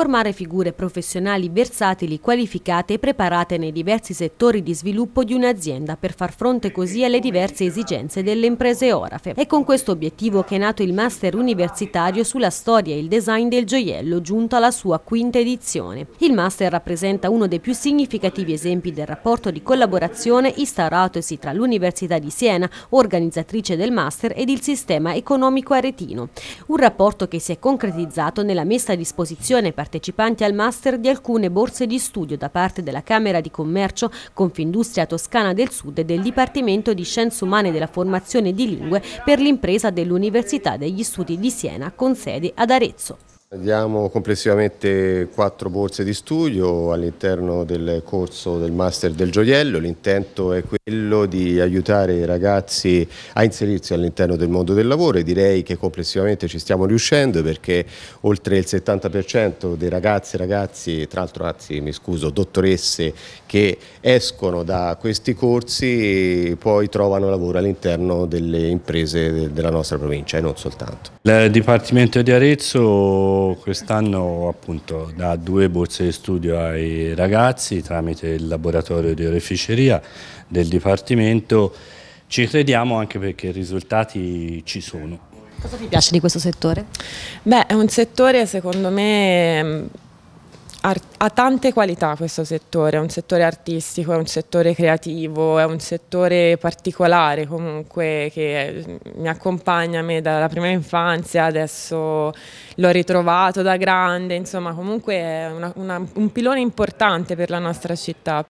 formare figure professionali versatili, qualificate e preparate nei diversi settori di sviluppo di un'azienda per far fronte così alle diverse esigenze delle imprese orafe. È con questo obiettivo che è nato il Master Universitario sulla storia e il design del gioiello, giunto alla sua quinta edizione. Il Master rappresenta uno dei più significativi esempi del rapporto di collaborazione instauratosi tra l'Università di Siena, organizzatrice del Master, ed il sistema economico aretino. Un rapporto che si è concretizzato nella messa a disposizione per partecipanti al master di alcune borse di studio da parte della Camera di Commercio, Confindustria Toscana del Sud e del Dipartimento di Scienze Umane della Formazione di Lingue per l'impresa dell'Università degli Studi di Siena con sede ad Arezzo. Diamo complessivamente quattro borse di studio all'interno del corso del Master del Gioiello. L'intento è quello di aiutare i ragazzi a inserirsi all'interno del mondo del lavoro e direi che complessivamente ci stiamo riuscendo perché oltre il 70% dei ragazzi e ragazzi, tra l'altro anzi mi scuso, dottoresse che escono da questi corsi poi trovano lavoro all'interno delle imprese della nostra provincia e non soltanto. Il Dipartimento di Arezzo quest'anno appunto da due borse di studio ai ragazzi tramite il laboratorio di oreficeria del Dipartimento. Ci crediamo anche perché i risultati ci sono. Cosa vi piace di questo settore? Beh, è un settore secondo me ha tante qualità questo settore, è un settore artistico, è un settore creativo, è un settore particolare comunque che mm, mi accompagna a me dalla prima infanzia, adesso l'ho ritrovato da grande, insomma comunque è una, una, un pilone importante per la nostra città.